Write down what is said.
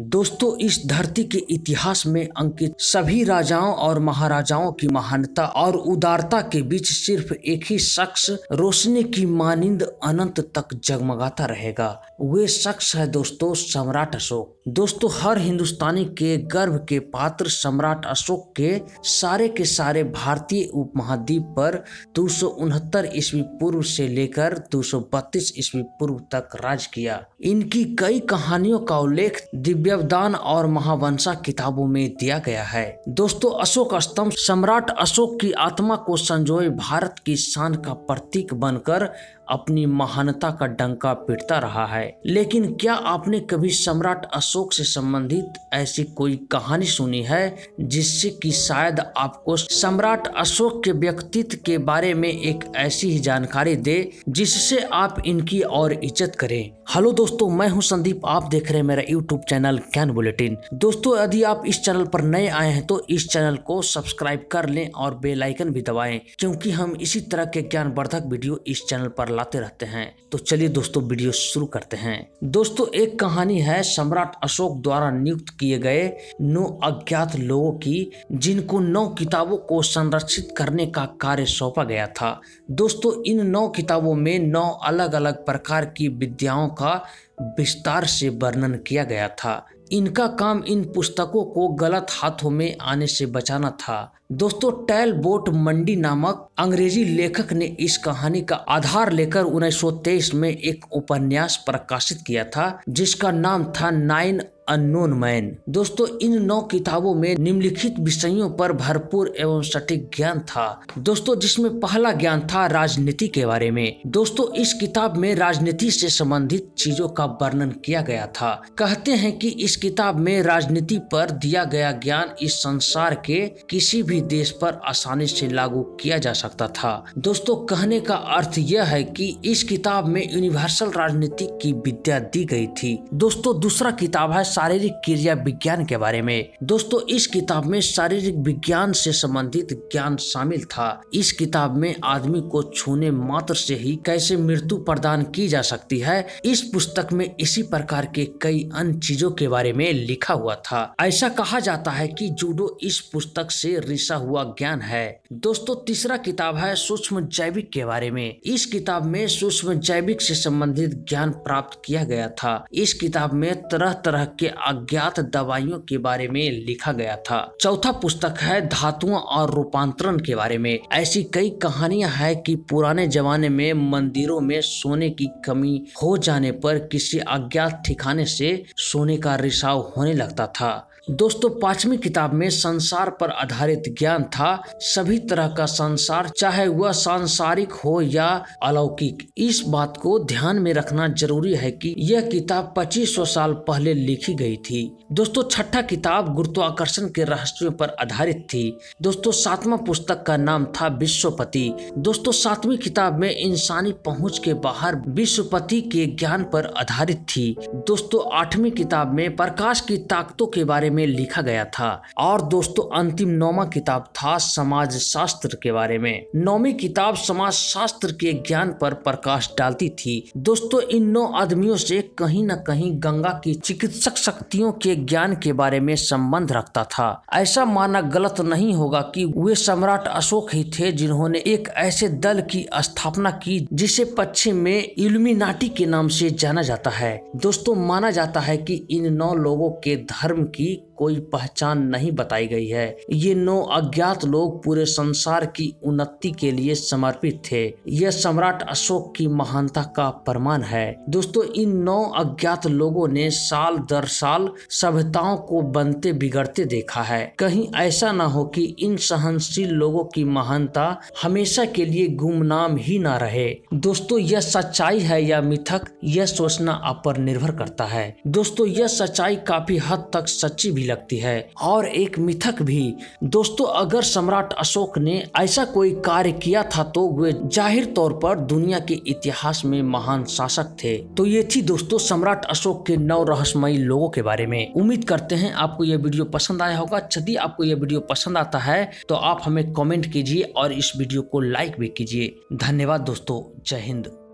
दोस्तों इस धरती के इतिहास में अंकित सभी राजाओं और महाराजाओं की महानता और उदारता के बीच सिर्फ एक ही शख्स रोशनी की मानिंद अनंत तक जगमगाता रहेगा वे शख्स है दोस्तों सम्राट अशोक दोस्तों हर हिंदुस्तानी के गर्व के पात्र सम्राट अशोक के सारे के सारे भारतीय उपमहाद्वीप पर दो सौ ईस्वी पूर्व से लेकर दो सौ ईस्वी पूर्व तक राज किया इनकी कई कहानियों का उल्लेख दिव्यवदान और महावंशा किताबों में दिया गया है दोस्तों अशोक स्तंभ सम्राट अशोक की आत्मा को संजोए भारत की शान का प्रतीक बनकर अपनी महानता का डंका पीटता रहा है लेकिन क्या आपने कभी सम्राट अशोक से संबंधित ऐसी कोई कहानी सुनी है जिससे कि शायद आपको सम्राट अशोक के व्यक्तित्व के बारे में एक ऐसी ही जानकारी दे जिससे आप इनकी और इज्जत करें हेलो दोस्तों मैं हूं संदीप आप देख रहे हैं मेरा यूट्यूब चैनल ज्ञान बुलेटिन दोस्तों यदि आप इस चैनल पर नए आए हैं तो इस चैनल को सब्सक्राइब कर लें और बेलाइकन भी दबाएं क्योंकि हम इसी तरह के ज्ञान वर्धक वीडियो इस चैनल पर लाते रहते हैं तो चलिए दोस्तों वीडियो शुरू करते हैं दोस्तों एक कहानी है सम्राट अशोक द्वारा नियुक्त किए गए नौ अज्ञात लोगों की जिनको नौ किताबों को संरक्षित करने का कार्य सौंपा गया था दोस्तों इन नौ किताबों में नौ अलग अलग प्रकार की विद्याओं का विस्तार से वर्णन किया गया था इनका काम इन पुस्तकों को गलत हाथों में आने से बचाना था दोस्तों टैल बोट मंडी नामक अंग्रेजी लेखक ने इस कहानी का आधार लेकर 1923 में एक उपन्यास प्रकाशित किया था जिसका नाम था नाइन अननोन मैन दोस्तों इन नौ किताबों में निम्नलिखित विषयों पर भरपूर एवं सटीक ज्ञान था दोस्तों जिसमें पहला ज्ञान था राजनीति के बारे में दोस्तों इस किताब में राजनीति से संबंधित चीजों का वर्णन किया गया था कहते हैं कि इस किताब में राजनीति पर दिया गया ज्ञान इस संसार के किसी भी देश पर आसानी से लागू किया जा सकता था दोस्तों कहने का अर्थ यह है कि इस किताब में यूनिवर्सल राजनीति की विद्या दी गई थी दोस्तों दूसरा किताब है शारीरिक क्रिया विज्ञान के बारे में दोस्तों इस किताब में शारीरिक विज्ञान से संबंधित ज्ञान शामिल था इस किताब में आदमी को छूने मात्र से ही कैसे मृत्यु प्रदान की जा सकती है इस पुस्तक में इसी प्रकार के कई अन्य चीजों के बारे में लिखा हुआ था ऐसा कहा जाता है की जूडो इस पुस्तक से रिसा हुआ ज्ञान है दोस्तों तीसरा किताब है सूक्ष्म जैविक के बारे में इस किताब में सूक्ष्म जैविक से संबंधित ज्ञान प्राप्त किया गया था इस किताब में तरह तरह के अज्ञात दवाइयों के बारे में लिखा गया था चौथा पुस्तक है धातुओं और रूपांतरण के बारे में ऐसी कई कहानियां हैं कि पुराने जमाने में मंदिरों में सोने की कमी हो जाने पर किसी अज्ञात ठिकाने से सोने का रिसाव होने लगता था दोस्तों पांचवी किताब में संसार पर आधारित ज्ञान था सभी तरह का संसार चाहे वह सांसारिक हो या अलौकिक इस बात को ध्यान में रखना जरूरी है कि यह किताब 2500 साल पहले लिखी गई थी दोस्तों छठा किताब गुरुत्वाकर्षण के रहस्यों पर आधारित थी दोस्तों सातवा पुस्तक का नाम था विश्वपति दोस्तों सातवीं किताब में इंसानी पहुँच के बाहर विश्वपति के ज्ञान पर आधारित थी दोस्तों आठवीं किताब में प्रकाश की ताकतों के बारे में में लिखा गया था और दोस्तों अंतिम नौवा किताब था समाज शास्त्र के बारे में नौवीं किताब समाज शास्त्र के ज्ञान पर प्रकाश डालती थी दोस्तों इन नौ आदमियों से कहीं न कहीं गंगा की चिकित्सक शक्तियों के ज्ञान के बारे में संबंध रखता था ऐसा माना गलत नहीं होगा कि वे सम्राट अशोक ही थे जिन्होंने एक ऐसे दल की स्थापना की जिसे पश्चिम में इल्यूमिनाटी के नाम से जाना जाता है दोस्तों माना जाता है कि इन नौ लोगों के धर्म की कोई पहचान नहीं बताई गई है ये नौ अज्ञात लोग पूरे संसार की उन्नति के लिए समर्पित थे यह सम्राट अशोक की महानता का प्रमाण है दोस्तों इन नौ अज्ञात लोगों ने साल दर साल सभ्यताओं को बनते बिगड़ते देखा है कहीं ऐसा ना हो कि इन सहनशील लोगों की महानता हमेशा के लिए गुमनाम ही ना रहे दोस्तों यह सच्चाई है या मिथक यह सोचना आप पर निर्भर करता है दोस्तों यह सच्चाई काफी हद तक सच्ची भी लगती है और एक मिथक भी दोस्तों अगर सम्राट अशोक ने ऐसा कोई कार्य किया था तो वे जाहिर तौर पर दुनिया के इतिहास में महान शासक थे तो ये थी दोस्तों सम्राट अशोक के नौ रहस्यमयी लोगों के बारे में उम्मीद करते हैं आपको यह वीडियो पसंद आया होगा यदि आपको यह वीडियो पसंद आता है तो आप हमें कॉमेंट कीजिए और इस वीडियो को लाइक भी कीजिए धन्यवाद दोस्तों जय हिंद